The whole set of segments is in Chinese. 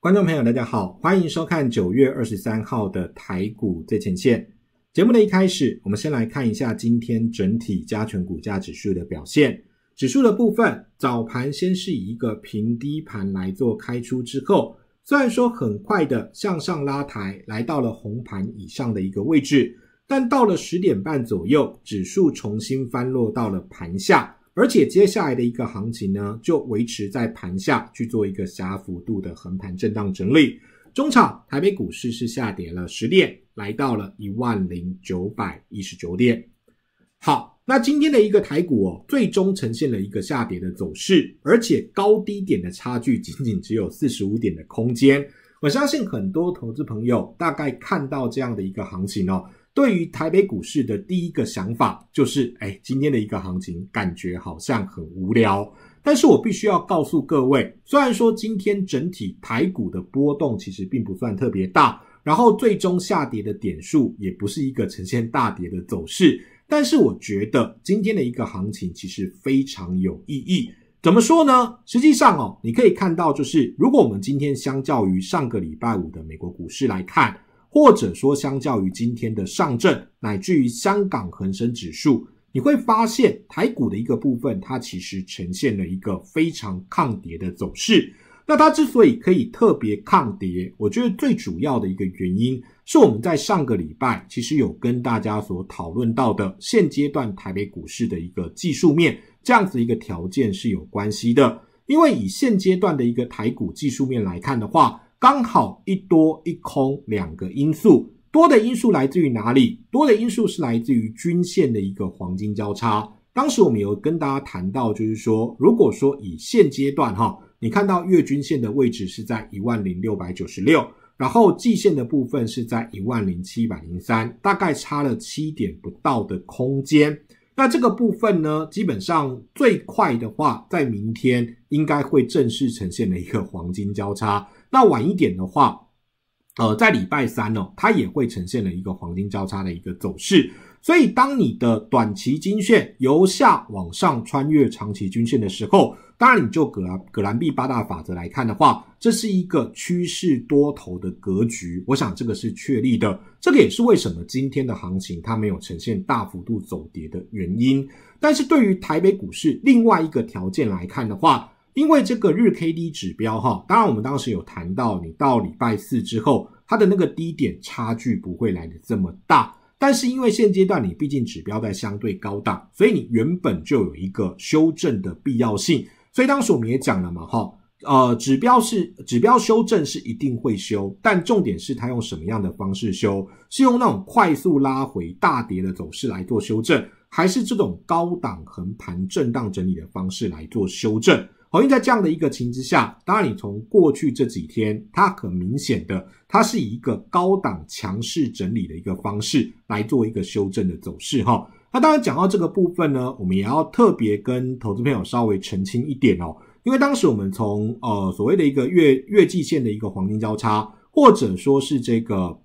观众朋友，大家好，欢迎收看九月二十三号的台股最前线。节目的一开始，我们先来看一下今天整体加权股价指数的表现。指数的部分，早盘先是以一个平低盘来做开出，之后虽然说很快的向上拉抬，来到了红盘以上的一个位置，但到了十点半左右，指数重新翻落到了盘下。而且接下来的一个行情呢，就维持在盘下去做一个小幅度的横盘震荡整理。中场，台北股市是下跌了十点，来到了一万零九百一十九点。好，那今天的一个台股哦，最终呈现了一个下跌的走势，而且高低点的差距仅仅只有四十五点的空间。我相信很多投资朋友大概看到这样的一个行情哦。对于台北股市的第一个想法就是，哎，今天的一个行情感觉好像很无聊。但是我必须要告诉各位，虽然说今天整体台股的波动其实并不算特别大，然后最终下跌的点数也不是一个呈现大跌的走势，但是我觉得今天的一个行情其实非常有意义。怎么说呢？实际上哦，你可以看到，就是如果我们今天相较于上个礼拜五的美国股市来看。或者说，相较于今天的上证，乃至于香港恒生指数，你会发现台股的一个部分，它其实呈现了一个非常抗跌的走势。那它之所以可以特别抗跌，我觉得最主要的一个原因是我们在上个礼拜其实有跟大家所讨论到的，现阶段台北股市的一个技术面这样子一个条件是有关系的。因为以现阶段的一个台股技术面来看的话，刚好一多一空两个因素，多的因素来自于哪里？多的因素是来自于均线的一个黄金交叉。当时我们有跟大家谈到，就是说，如果说以现阶段哈，你看到月均线的位置是在一万零六百九十六，然后季线的部分是在一万零七百零三，大概差了七点不到的空间。那这个部分呢，基本上最快的话，在明天应该会正式呈现的一个黄金交叉。那晚一点的话，呃，在礼拜三呢，它也会呈现了一个黄金交叉的一个走势。所以，当你的短期均线由下往上穿越长期均线的时候，当然，你就葛葛兰币八大法则来看的话，这是一个趋势多头的格局。我想这个是确立的，这个也是为什么今天的行情它没有呈现大幅度走跌的原因。但是对于台北股市另外一个条件来看的话，因为这个日 K D 指标哈，当然我们当时有谈到，你到礼拜四之后，它的那个低点差距不会来的这么大。但是因为现阶段你毕竟指标在相对高档，所以你原本就有一个修正的必要性。所以当时我们也讲了嘛，哈，呃，指标是指标修正是一定会修，但重点是它用什么样的方式修，是用那种快速拉回大跌的走势来做修正，还是这种高档横盘震荡整理的方式来做修正？好，以在这样的一个情形之下，当然你从过去这几天，它很明显的，它是以一个高档强势整理的一个方式来做一个修正的走势哈。那当然讲到这个部分呢，我们也要特别跟投资朋友稍微澄清一点哦，因为当时我们从呃所谓的一个月月季线的一个黄金交叉，或者说是这个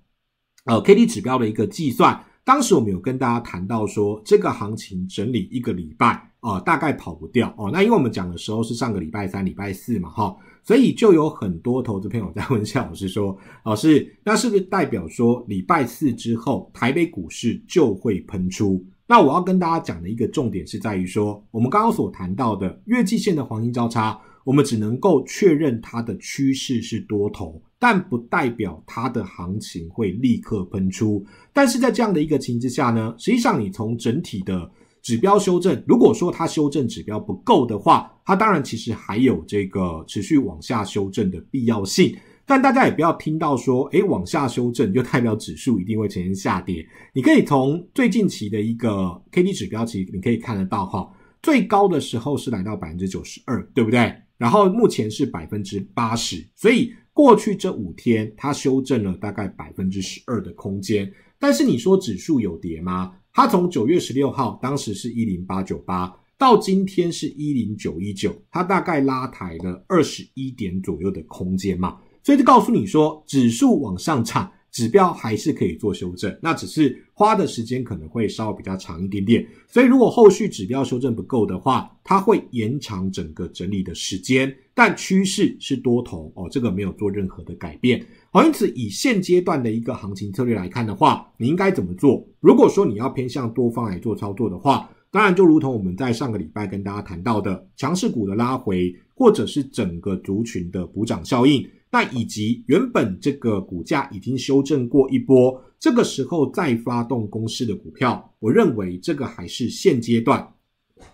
呃 K D 指标的一个计算，当时我们有跟大家谈到说，这个行情整理一个礼拜。哦，大概跑不掉哦。那因为我们讲的时候是上个礼拜三、礼拜四嘛，哈，所以就有很多投资朋友在问夏老师说：“ 老师，那是不是代表说礼拜四之后台北股市就会喷出？”那我要跟大家讲的一个重点是在于说，我们刚刚所谈到的月季线的黄金交叉，我们只能够确认它的趋势是多头，但不代表它的行情会立刻喷出。但是在这样的一个情形之下呢，实际上你从整体的。指标修正，如果说它修正指标不够的话，它当然其实还有这个持续往下修正的必要性。但大家也不要听到说，哎，往下修正就代表指数一定会呈现下跌。你可以从最近期的一个 K D 指标，其实你可以看得到哈，最高的时候是来到百分之九十二，对不对？然后目前是百分之八十，所以过去这五天它修正了大概百分之十二的空间。但是你说指数有跌吗？它从九月十六号，当时是一零八九八，到今天是一零九一九，它大概拉抬了二十一点左右的空间嘛，所以就告诉你说，指数往上涨。指标还是可以做修正，那只是花的时间可能会稍微比较长一点点。所以如果后续指标修正不够的话，它会延长整个整理的时间。但趋势是多头哦，这个没有做任何的改变。好，因此以现阶段的一个行情策略来看的话，你应该怎么做？如果说你要偏向多方来做操作的话，当然就如同我们在上个礼拜跟大家谈到的，强势股的拉回，或者是整个族群的补涨效应。那以及原本这个股价已经修正过一波，这个时候再发动攻势的股票，我认为这个还是现阶段，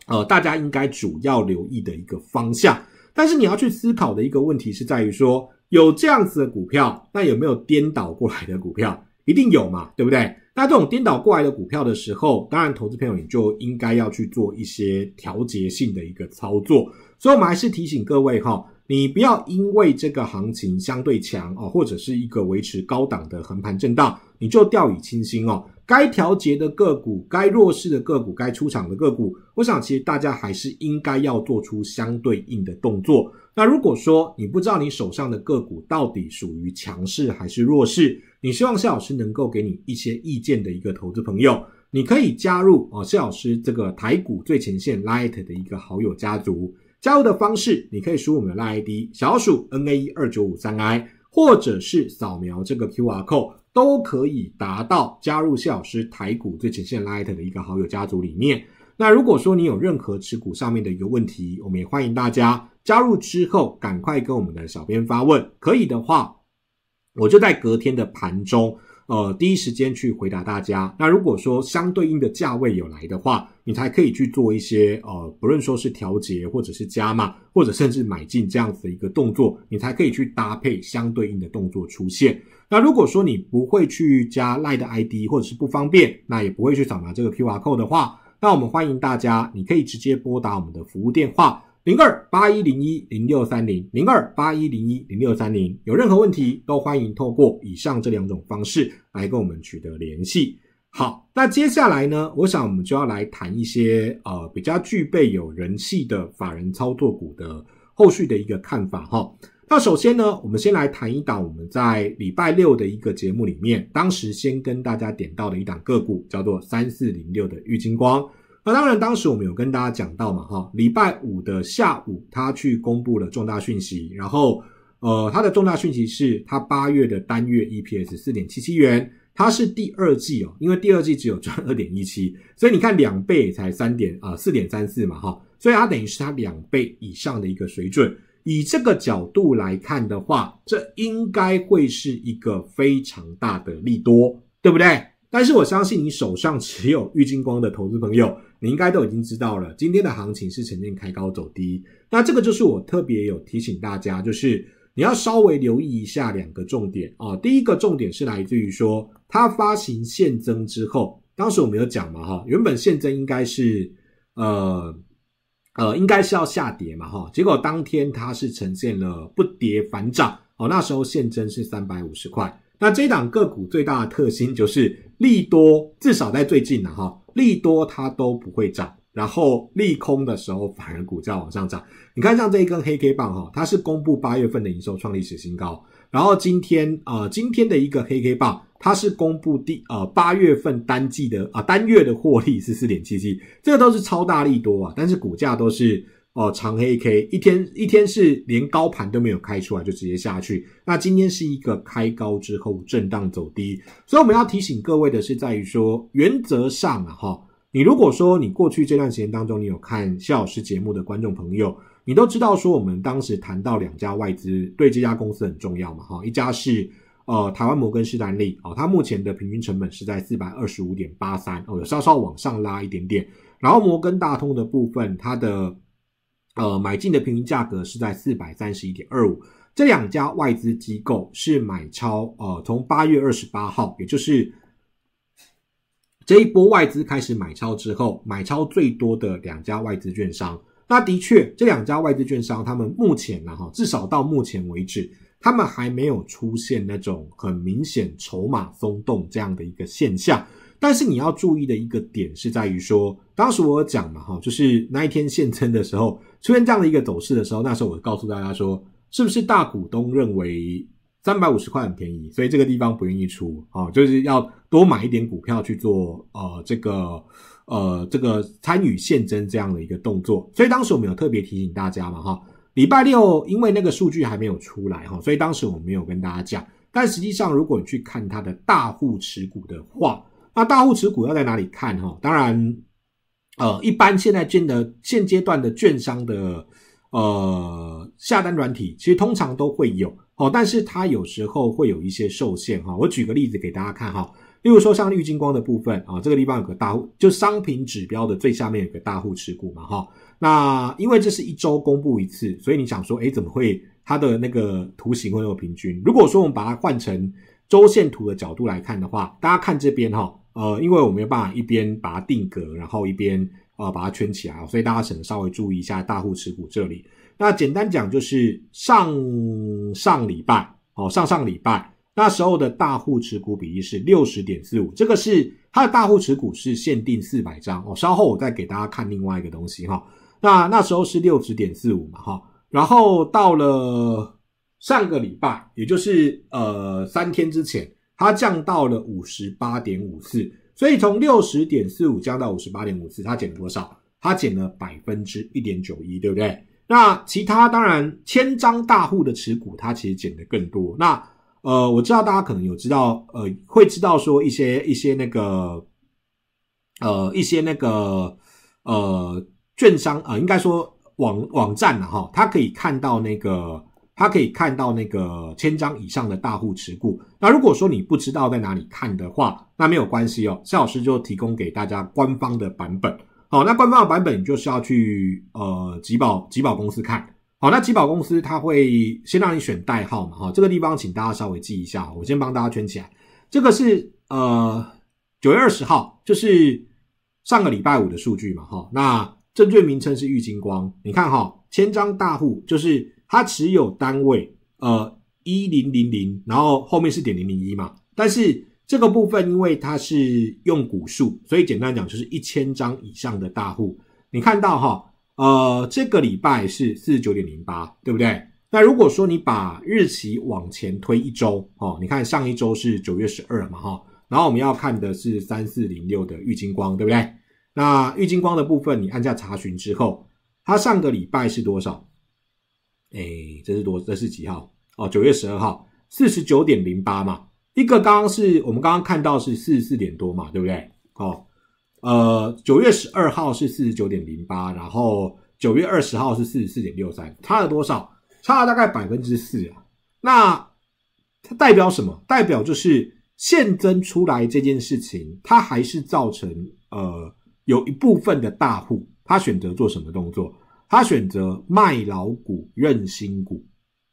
呃，大家应该主要留意的一个方向。但是你要去思考的一个问题是在于说，有这样子的股票，那有没有颠倒过来的股票？一定有嘛，对不对？那这种颠倒过来的股票的时候，当然，投资朋友你就应该要去做一些调节性的一个操作。所以，我们还是提醒各位哈。你不要因为这个行情相对强哦，或者是一个维持高档的横盘震荡，你就掉以轻心哦。该调节的个股，该弱势的个股，该出场的个股，我想其实大家还是应该要做出相对应的动作。那如果说你不知道你手上的个股到底属于强势还是弱势，你希望谢老师能够给你一些意见的一个投资朋友，你可以加入哦谢老师这个台股最前线 l i t 的一个好友家族。加入的方式，你可以输入我们的拉 ID 小鼠 n a 一二九五三 I，或者是扫描这个 QR code，都可以达到加入谢老师台股最前线拉 i g h t 的一个好友家族里面。那如果说你有任何持股上面的一个问题，我们也欢迎大家加入之后赶快跟我们的小编发问，可以的话，我就在隔天的盘中。呃，第一时间去回答大家。那如果说相对应的价位有来的话，你才可以去做一些呃，不论说是调节或者是加码，或者甚至买进这样子的一个动作，你才可以去搭配相对应的动作出现。那如果说你不会去加赖的 ID，或者是不方便，那也不会去扫描这个 QR code 的话，那我们欢迎大家，你可以直接拨打我们的服务电话。零二八一零一零六三零零二八一零一零六三零，有任何问题都欢迎透过以上这两种方式来跟我们取得联系。好，那接下来呢，我想我们就要来谈一些呃比较具备有人气的法人操作股的后续的一个看法哈。那首先呢，我们先来谈一档我们在礼拜六的一个节目里面，当时先跟大家点到的一档个股，叫做三四零六的玉金光。那当然，当时我们有跟大家讲到嘛，哈，礼拜五的下午，他去公布了重大讯息，然后，呃，他的重大讯息是，他八月的单月 EPS 四点七七元，它是第二季哦，因为第二季只有赚二点一七，所以你看两倍才三点啊，四点三四嘛，哈，所以它等于是它两倍以上的一个水准，以这个角度来看的话，这应该会是一个非常大的利多，对不对？但是我相信你手上持有郁金光的投资朋友。你应该都已经知道了，今天的行情是呈现开高走低。那这个就是我特别有提醒大家，就是你要稍微留意一下两个重点啊。第一个重点是来自于说，它发行现增之后，当时我没有讲嘛哈，原本现增应该是呃呃，应该是要下跌嘛哈，结果当天它是呈现了不跌反涨哦。那时候现增是三百五十块。那这一档个股最大的特性就是利多，至少在最近的哈，利多它都不会涨，然后利空的时候反而股价往上涨。你看，像这一根黑 K 棒哈，它是公布八月份的营收创历史新高，然后今天呃，今天的一个黑 K 棒，它是公布第呃八月份单季的啊单月的获利是四点七七，这个都是超大力多啊，但是股价都是。哦，长黑 K 一天一天是连高盘都没有开出来就直接下去。那今天是一个开高之后震荡走低，所以我们要提醒各位的是，在于说原则上啊，哈，你如果说你过去这段时间当中，你有看谢老师节目的观众朋友，你都知道说我们当时谈到两家外资对这家公司很重要嘛，哈，一家是呃台湾摩根士丹利，哦，它目前的平均成本是在四百二十五点八三，哦，有稍稍往上拉一点点。然后摩根大通的部分，它的呃，买进的平均价格是在四百三十一点二五。这两家外资机构是买超，呃，从八月二十八号，也就是这一波外资开始买超之后，买超最多的两家外资券商。那的确，这两家外资券商，他们目前呢，哈，至少到目前为止，他们还没有出现那种很明显筹码松动这样的一个现象。但是你要注意的一个点是在于说，当时我讲嘛，哈，就是那一天现称的时候出现这样的一个走势的时候，那时候我告诉大家说，是不是大股东认为三百五十块很便宜，所以这个地方不愿意出啊，就是要多买一点股票去做呃这个呃这个参与现增这样的一个动作。所以当时我们有特别提醒大家嘛，哈，礼拜六因为那个数据还没有出来哈，所以当时我没有跟大家讲。但实际上，如果你去看它的大户持股的话，那大户持股要在哪里看哈？当然，呃，一般现在建的现阶段的券商的呃下单软体，其实通常都会有哦，但是它有时候会有一些受限哈。我举个例子给大家看哈，例如说像绿金光的部分啊，这个地方有个大户，就商品指标的最下面有个大户持股嘛哈。那因为这是一周公布一次，所以你想说，哎，怎么会它的那个图形会有平均？如果说我们把它换成周线图的角度来看的话，大家看这边哈。呃，因为我没有办法一边把它定格，然后一边呃把它圈起来，所以大家只能稍微注意一下大户持股这里。那简单讲，就是上上礼拜哦，上上礼拜那时候的大户持股比例是六十点四五，这个是它的大户持股是限定四百张哦。稍后我再给大家看另外一个东西哈。那那时候是六十点四五嘛哈，然后到了上个礼拜，也就是呃三天之前。它降到了五十八点五四，所以从六十点四五降到五十八点五四，它减了多少？它减了百分之一点九一，对不对？那其他当然，千张大户的持股它其实减的更多。那呃，我知道大家可能有知道，呃，会知道说一些一些那个，呃，一些那个呃，券商啊，应该说网网站呐，哈，它可以看到那个。他可以看到那个千张以上的大户持股。那如果说你不知道在哪里看的话，那没有关系哦。夏老师就提供给大家官方的版本。好，那官方的版本就是要去呃，集保集保公司看。好，那集保公司它会先让你选代号嘛？哈，这个地方请大家稍微记一下，我先帮大家圈起来。这个是呃九月二十号，就是上个礼拜五的数据嘛？哈，那证券名称是玉金光。你看哈，千张大户就是。它持有单位，呃，一零零零，然后后面是点零零一嘛。但是这个部分，因为它是用股数，所以简单讲就是一千张以上的大户。你看到哈，呃，这个礼拜是四十九点零八，对不对？那如果说你把日期往前推一周，哦，你看上一周是九月十二嘛，哈，然后我们要看的是三四零六的郁金光，对不对？那郁金光的部分，你按下查询之后，它上个礼拜是多少？哎，这是多这是几号？哦，九月十二号，四十九点零八嘛。一个刚刚是我们刚刚看到是四十四点多嘛，对不对？哦，呃，九月十二号是四十九点零八，然后九月二十号是四十四点六三，差了多少？差了大概百分之四啊。那它代表什么？代表就是现增出来这件事情，它还是造成呃有一部分的大户他选择做什么动作？他选择卖老股认新股，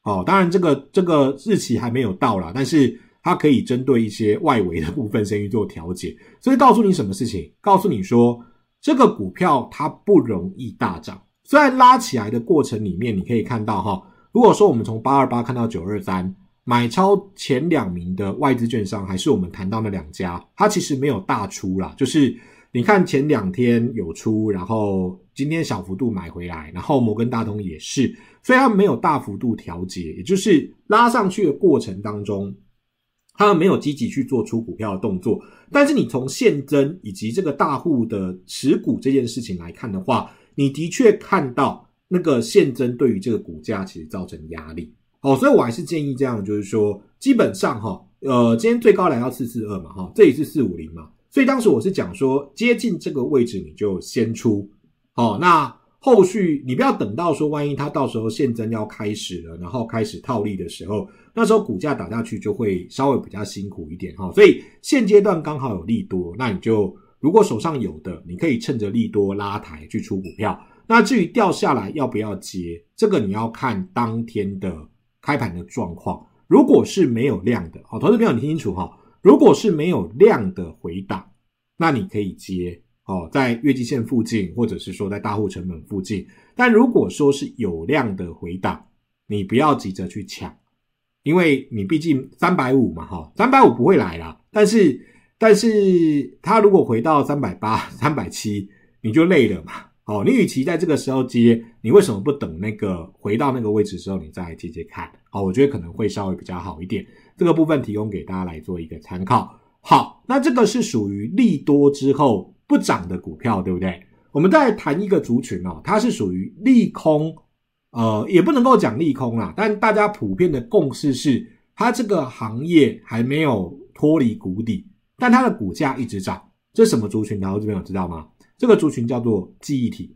哦，当然这个这个日期还没有到啦，但是它可以针对一些外围的部分先去做调节。所以告诉你什么事情，告诉你说这个股票它不容易大涨。虽然拉起来的过程里面，你可以看到哈，如果说我们从八二八看到九二三，买超前两名的外资券商还是我们谈到那两家，它其实没有大出啦，就是。你看前两天有出，然后今天小幅度买回来，然后摩根大通也是，虽然没有大幅度调节，也就是拉上去的过程当中，他们没有积极去做出股票的动作，但是你从现增以及这个大户的持股这件事情来看的话，你的确看到那个现增对于这个股价其实造成压力，哦，所以我还是建议这样，就是说基本上哈，呃，今天最高来到四四二嘛，哈，这里是四五零嘛。所以当时我是讲说，接近这个位置你就先出哦。那后续你不要等到说，万一它到时候现增要开始了，然后开始套利的时候，那时候股价打下去就会稍微比较辛苦一点哈。所以现阶段刚好有利多，那你就如果手上有的，你可以趁着利多拉抬去出股票。那至于掉下来要不要接，这个你要看当天的开盘的状况。如果是没有量的，好，投资朋友你听清楚哈。如果是没有量的回档，那你可以接哦，在月季线附近，或者是说在大户成本附近。但如果说是有量的回档，你不要急着去抢，因为你毕竟三百五嘛，哈，三百五不会来啦。但是，但是他如果回到三百八、三百七，你就累了嘛，哦，你与其在这个时候接，你为什么不等那个回到那个位置之时候，你再接接看？哦，我觉得可能会稍微比较好一点。这个部分提供给大家来做一个参考。好，那这个是属于利多之后不涨的股票，对不对？我们再谈一个族群哦，它是属于利空，呃，也不能够讲利空啦，但大家普遍的共识是，它这个行业还没有脱离谷底，但它的股价一直涨。这是什么族群？大家这边有知道吗？这个族群叫做记忆体。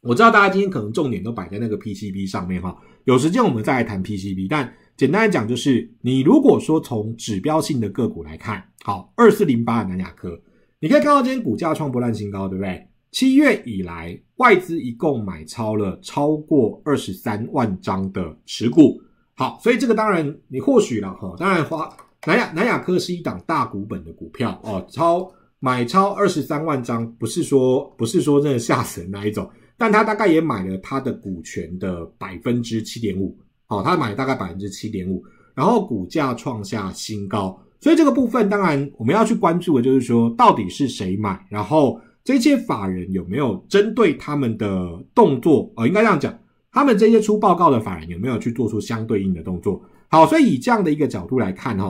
我知道大家今天可能重点都摆在那个 PCB 上面哈，有时间我们再来谈 PCB，但。简单来讲，就是你如果说从指标性的个股来看，好，二四零八的南亚科，你可以看到今天股价创波烂新高，对不对？七月以来，外资一共买超了超过二十三万张的持股。好，所以这个当然你或许了哈，当然花南亚南亚科是一档大股本的股票哦，超买超二十三万张，不是说不是说真的吓死人那一种，但他大概也买了他的股权的百分之七点五。好，他买大概百分之七点五，然后股价创下新高，所以这个部分当然我们要去关注的就是说，到底是谁买，然后这些法人有没有针对他们的动作？呃，应该这样讲，他们这些出报告的法人有没有去做出相对应的动作？好，所以以这样的一个角度来看，哈，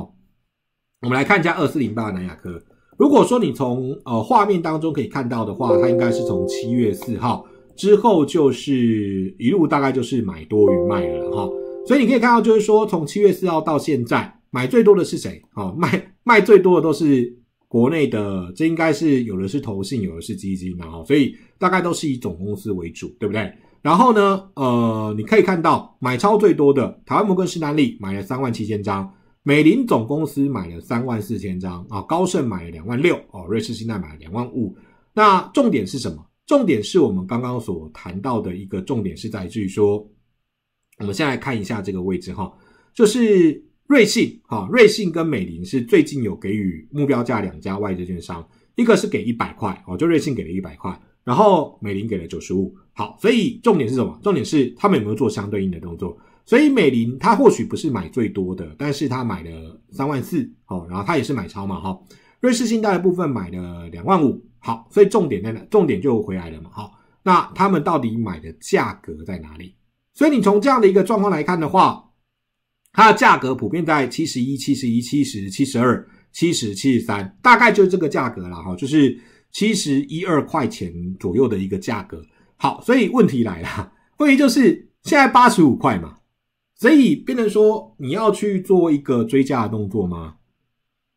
我们来看一下二四零八南亚科。如果说你从呃画面当中可以看到的话，它应该是从七月四号之后就是一路大概就是买多于卖了，哈。所以你可以看到，就是说，从七月四号到现在，买最多的是谁？哦，卖卖最多的都是国内的，这应该是有的是投信，有的是基金嘛，哦，所以大概都是以总公司为主，对不对？然后呢，呃，你可以看到买超最多的，台湾摩根士丹利买了三万七千张，美林总公司买了三万四千张，啊，高盛买了两万六，哦，瑞士信贷买了两万五。那重点是什么？重点是我们刚刚所谈到的一个重点是在于说。我们先来看一下这个位置哈，就是瑞信哈，瑞信跟美林是最近有给予目标价两家外资券商，一个是给一百块哦，就瑞信给了一百块，然后美林给了九十五。好，所以重点是什么？重点是他们有没有做相对应的动作？所以美林他或许不是买最多的，但是他买了三万四，好，然后他也是买超嘛哈，瑞士信贷的部分买了两万五。好，所以重点在哪？重点就回来了嘛，好，那他们到底买的价格在哪里？所以你从这样的一个状况来看的话，它的价格普遍在七十一、七十一、七十、七十二、七十、七十三，大概就是这个价格了哈，就是七十一二块钱左右的一个价格。好，所以问题来了，问题就是现在八十五块嘛，所以变成说你要去做一个追加动作吗？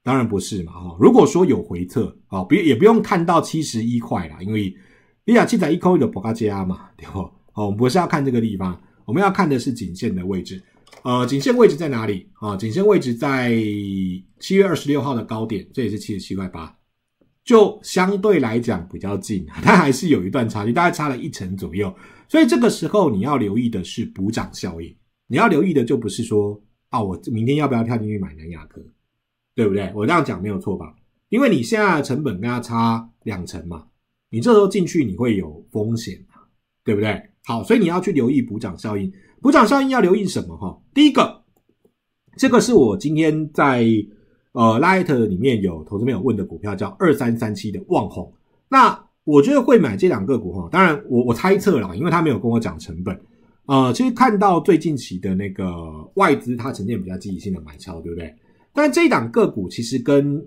当然不是嘛哈，如果说有回撤，啊，不也不用看到七十一块了，因为你想七在一块就不加加嘛，对不？哦，我们不是要看这个地方，我们要看的是颈线的位置。呃，颈线位置在哪里啊？颈线位置在七月二十六号的高点，这也是七十七块八，就相对来讲比较近，但还是有一段差距，大概差了一成左右。所以这个时候你要留意的是补涨效应，你要留意的就不是说啊，我明天要不要跳进去买南亚科，对不对？我这样讲没有错吧？因为你现在的成本跟它差两成嘛，你这时候进去你会有风险。对不对？好，所以你要去留意补涨效应。补涨效应要留意什么？哈，第一个，这个是我今天在呃 Light 里面有投资朋友问的股票，叫二三三七的旺红。那我觉得会买这两个股哈，当然我我猜测了，因为他没有跟我讲成本。呃，其实看到最近期的那个外资，它呈现比较积极性的买超，对不对？但这一档个股其实跟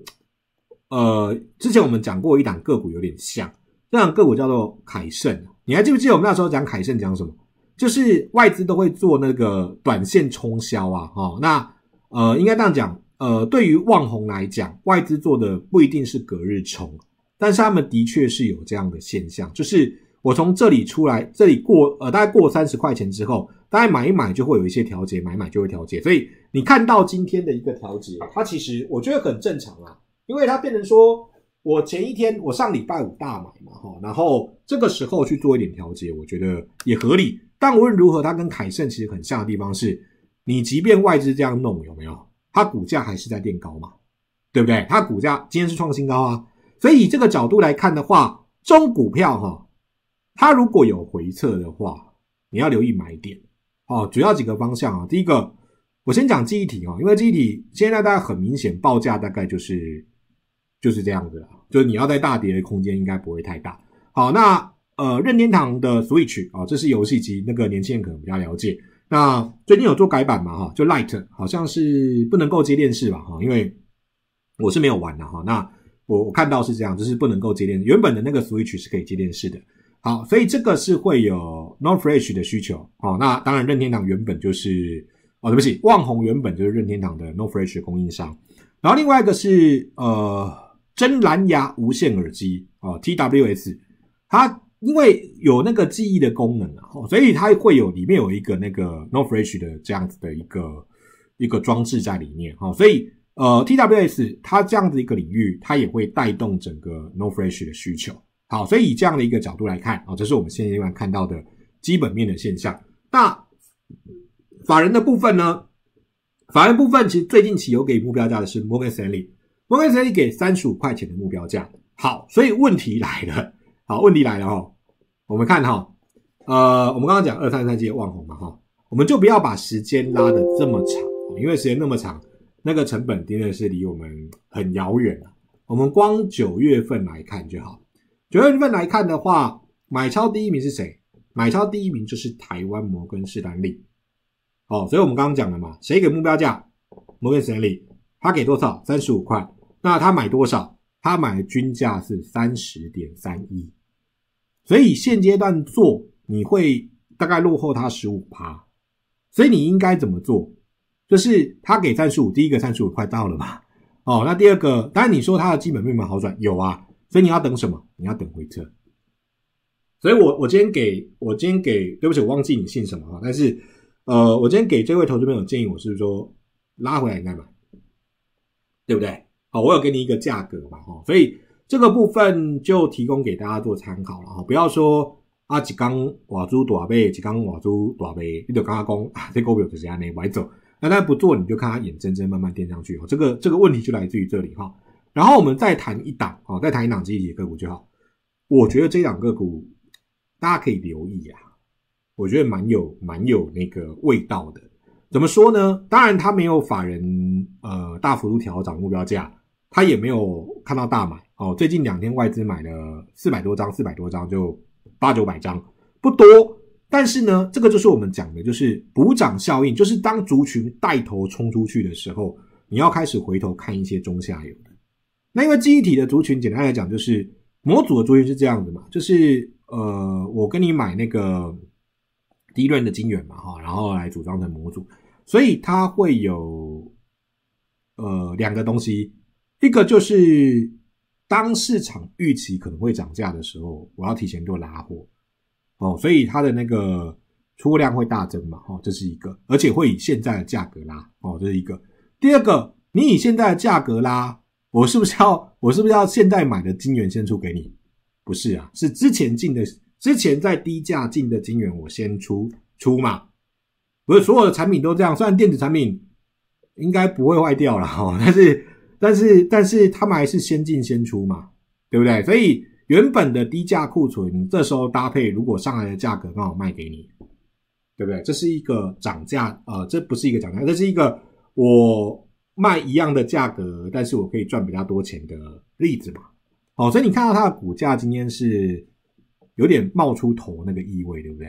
呃之前我们讲过一档个股有点像，这档个股叫做凯盛。你还记不记得我们那时候讲凯盛讲什么？就是外资都会做那个短线冲销啊，哈，那呃，应该这样讲，呃，对于望红来讲，外资做的不一定是隔日冲，但是他们的确是有这样的现象，就是我从这里出来，这里过，呃，大概过三十块钱之后，大概买一买就会有一些调节，买买就会调节，所以你看到今天的一个调节，它其实我觉得很正常啊，因为它变成说。我前一天我上礼拜五大买嘛，哈，然后这个时候去做一点调节，我觉得也合理。但无论如何，它跟凯盛其实很像的地方是，你即便外资这样弄有没有，它股价还是在变高嘛，对不对？它股价今天是创新高啊，所以以这个角度来看的话，中股票哈，它如果有回撤的话，你要留意买点哦。主要几个方向啊，第一个我先讲记忆体啊，因为记忆体现在大家很明显报价大概就是就是这样子。就是你要在大跌的空间应该不会太大。好，那呃，任天堂的 Switch 啊，这是游戏机，那个年轻人可能比较了解。那最近有做改版嘛？哈，就 l i g h t 好像是不能够接电视吧？哈，因为我是没有玩的哈。那我看到是这样，就是不能够接电视。原本的那个 Switch 是可以接电视的。好，所以这个是会有 No f r e s h 的需求。好，那当然任天堂原本就是哦，对不起，旺宏原本就是任天堂的 No f r e s h 供应商。然后另外一个是呃。真蓝牙无线耳机哦 t w s 它因为有那个记忆的功能啊，所以它会有里面有一个那个 n o r t h r i d g e 的这样子的一个一个装置在里面哈，所以呃 TWS 它这样子一个领域，它也会带动整个 n o f r e s g 的需求。好，所以以这样的一个角度来看啊，这是我们现阶段看到的基本面的现象。那法人的部分呢？法人部分其实最近起有给目标价的是 Morgan Stanley。摩根士丹利给三十五块钱的目标价，好，所以问题来了，好，问题来了哈，我们看哈，呃，我们刚刚讲二三三届网红嘛哈，我们就不要把时间拉得这么长，因为时间那么长，那个成本真的是离我们很遥远了。我们光九月份来看就好，九月份来看的话，买超第一名是谁？买超第一名就是台湾摩根士丹利，哦，所以我们刚刚讲了嘛，谁给目标价？摩根士丹利，他给多少？三十五块。那他买多少？他买均价是三十点三一，所以现阶段做你会大概落后他十五趴，所以你应该怎么做？就是他给三十五，第一个三十五快到了嘛？哦，那第二个，当然你说他的基本面没有好转，有啊，所以你要等什么？你要等回撤。所以我我今天给我今天给对不起，我忘记你姓什么了，但是呃，我今天给这位投资朋友建议，我是说拉回来应该买，对不对？好，我有给你一个价格嘛，哈，所以这个部分就提供给大家做参考了，哈，不要说啊，几刚寡珠多啊贝，几刚寡珠多啊贝，几多刚阿公啊，这个股票是谁还没买走？那他不做，你就看他眼睁睁慢慢垫上去，哦，这个这个问题就来自于这里，哈。然后我们再谈一档，哈，再谈一档这些个股就好。我觉得这两个股大家可以留意呀，我觉得蛮有蛮有那个味道的。怎么说呢？当然它没有法人，呃，大幅度调涨目标价。他也没有看到大买哦，最近两天外资买了四百多张，四百多张就八九百张，不多。但是呢，这个就是我们讲的，就是补涨效应，就是当族群带头冲出去的时候，你要开始回头看一些中下游的。那因为记忆体的族群，简单来讲就是模组的族群是这样的嘛，就是呃，我跟你买那个第一轮的晶圆嘛，哈，然后来组装成模组，所以它会有呃两个东西。一个就是，当市场预期可能会涨价的时候，我要提前做拉货哦，所以它的那个出货量会大增嘛，哦，这是一个，而且会以现在的价格拉哦，这是一个。第二个，你以现在的价格拉，我是不是要我是不是要现在买的金元先出给你？不是啊，是之前进的，之前在低价进的金元我先出出嘛，不是所有的产品都这样，虽然电子产品应该不会坏掉了哈，但是。但是但是他们还是先进先出嘛，对不对？所以原本的低价库存，这时候搭配如果上来的价格刚好卖给你，对不对？这是一个涨价啊，这不是一个涨价，这是一个我卖一样的价格，但是我可以赚比较多钱的例子嘛。好，所以你看到它的股价今天是有点冒出头那个意味，对不对？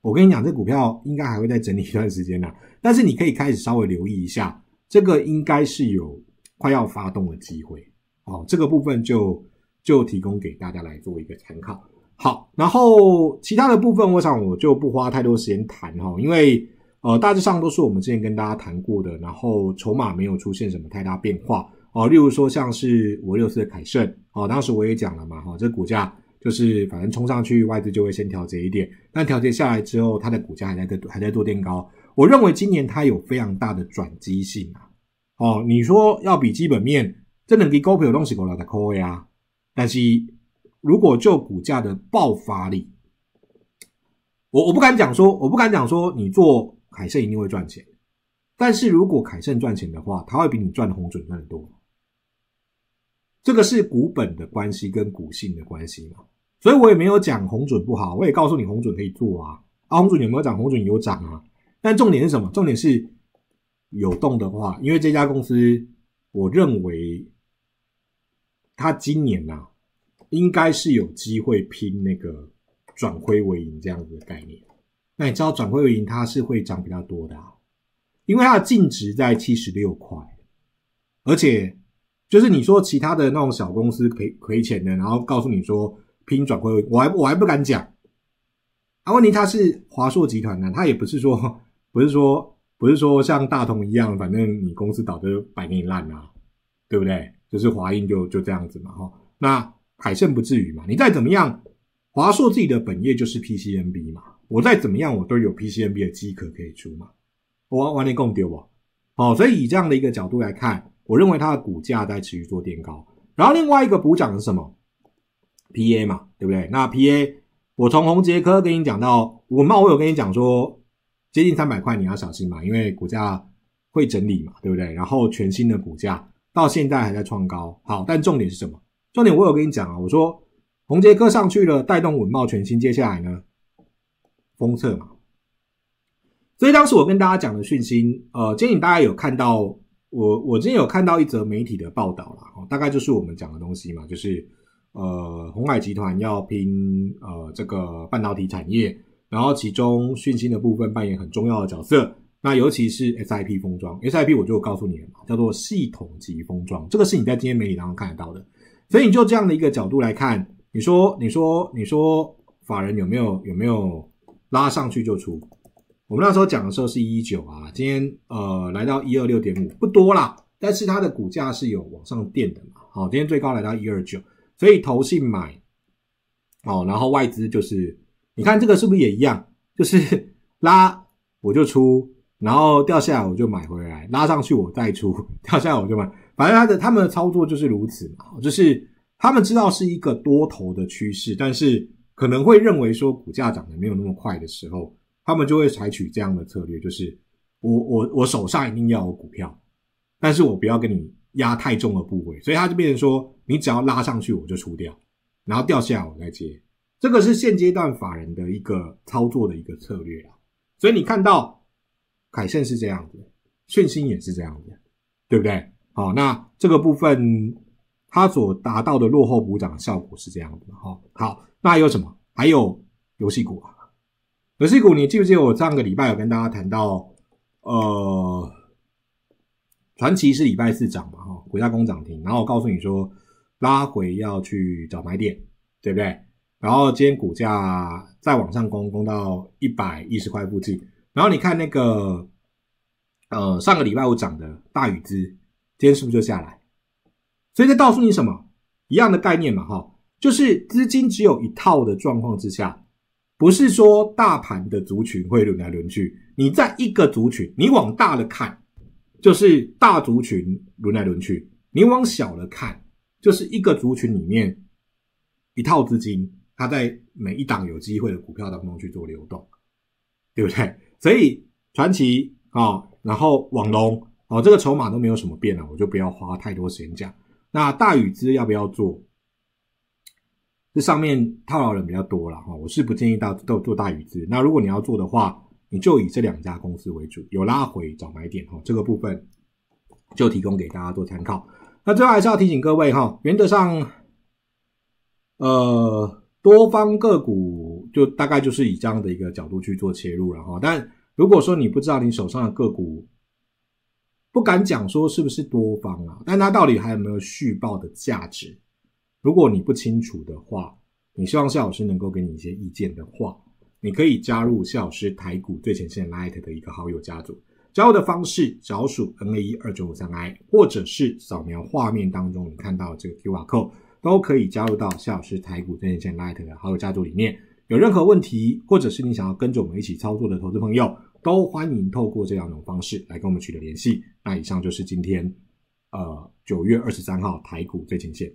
我跟你讲，这股票应该还会再整理一段时间呢，但是你可以开始稍微留意一下，这个应该是有。快要发动的机会，哦，这个部分就就提供给大家来做一个参考。好，然后其他的部分，我想我就不花太多时间谈哈，因为呃，大致上都是我们之前跟大家谈过的。然后筹码没有出现什么太大变化，哦，例如说像是五六四的凯盛，哦，当时我也讲了嘛，哈，这股价就是反正冲上去外资就会先调节一点，但调节下来之后，它的股价还在还在做垫高。我认为今年它有非常大的转机性啊。哦，你说要比基本面，真的比股票有东西股了的口味啊。但是，如果就股价的爆发力，我我不敢讲说，我不敢讲说你做凯盛一定会赚钱。但是如果凯盛赚钱的话，他会比你赚红准赚多。这个是股本的关系跟股性的关系嘛。所以我也没有讲红准不好，我也告诉你红准可以做啊。啊，红准有没有涨？红准有涨啊。但重点是什么？重点是。有动的话，因为这家公司，我认为，它今年呐，应该是有机会拼那个转亏为盈这样子的概念。那你知道转亏为盈它是会涨比较多的，因为它的净值在七十六块，而且就是你说其他的那种小公司赔赔钱的，然后告诉你说拼转亏，为我还我还不敢讲。啊，问题他是华硕集团呢，他也不是说不是说。不是说像大同一样，反正你公司倒的百年烂啊，对不对？就是华映就就这样子嘛，哈。那海盛不至于嘛，你再怎么样，华硕自己的本业就是 PCNB 嘛，我再怎么样我都有 PCNB 的机壳可以出嘛，我我连供丢我。好，所以以这样的一个角度来看，我认为它的股价在持续做垫高。然后另外一个补涨是什么？PA 嘛，对不对？那 PA，我从宏杰科跟你讲到，我冒我有跟你讲说。接近三百块，你要小心嘛，因为股价会整理嘛，对不对？然后全新的股价到现在还在创高，好，但重点是什么？重点我有跟你讲啊，我说红杰克上去了，带动文茂全新，接下来呢，封测嘛。所以当时我跟大家讲的讯息，呃，建议大家有看到我，我今天有看到一则媒体的报道啦。大概就是我们讲的东西嘛，就是呃，红海集团要拼呃这个半导体产业。然后其中讯息的部分扮演很重要的角色，那尤其是 SIP 封装，SIP 我就告诉你，了，叫做系统级封装，这个是你在今天媒体当中看得到的。所以你就这样的一个角度来看，你说你说你说法人有没有有没有拉上去就出？我们那时候讲的时候是一九啊，今天呃来到一二六点五不多啦，但是它的股价是有往上垫的嘛。好，今天最高来到一二九，所以投信买，哦，然后外资就是。你看这个是不是也一样？就是 拉我就出，然后掉下来我就买回来，拉上去我再出，掉下来我就买。反正他的他们的操作就是如此嘛，就是他们知道是一个多头的趋势，但是可能会认为说股价涨得没有那么快的时候，他们就会采取这样的策略，就是我我我手上一定要有股票，但是我不要跟你压太重的部位，所以他就变成说，你只要拉上去我就出掉，然后掉下来我再接。这个是现阶段法人的一个操作的一个策略啊，所以你看到凯盛是这样子，顺鑫也是这样子，对不对？好，那这个部分它所达到的落后补涨效果是这样的哈。好，那还有什么？还有游戏股啊，游戏股你记不记得我上个礼拜有跟大家谈到？呃，传奇是礼拜四涨嘛哈，股价攻涨停，然后我告诉你说拉回要去找买点，对不对？然后今天股价再往上攻，攻到一百一十块附近。然后你看那个，呃，上个礼拜五涨的大禹资，今天是不是就下来？所以这告诉你什么？一样的概念嘛，哈，就是资金只有一套的状况之下，不是说大盘的族群会轮来轮去。你在一个族群，你往大了看，就是大族群轮来轮去；你往小了看，就是一个族群里面一套资金。他在每一档有机会的股票当中去做流动，对不对？所以传奇啊，然后网龙哦，这个筹码都没有什么变啊，我就不要花太多时间讲。那大禹资要不要做？这上面套牢人比较多了哈，我是不建议大都做大禹资。那如果你要做的话，你就以这两家公司为主，有拉回找买点哈，这个部分就提供给大家做参考。那最后还是要提醒各位哈，原则上，呃。多方个股就大概就是以这样的一个角度去做切入，然后，但如果说你不知道你手上的个股，不敢讲说是不是多方啊，但它到底还有没有续报的价值？如果你不清楚的话，你希望谢老师能够给你一些意见的话，你可以加入谢老师台股最前线 light 的一个好友家族。加入的方式：小数 N A 一二九五三 I，或者是扫描画面当中你看到这个 QR code。都可以加入到夏老师台股最前线 Light 的好友家族里面。有任何问题，或者是你想要跟着我们一起操作的投资朋友，都欢迎透过这两种方式来跟我们取得联系。那以上就是今天，呃，九月二十三号台股最前线。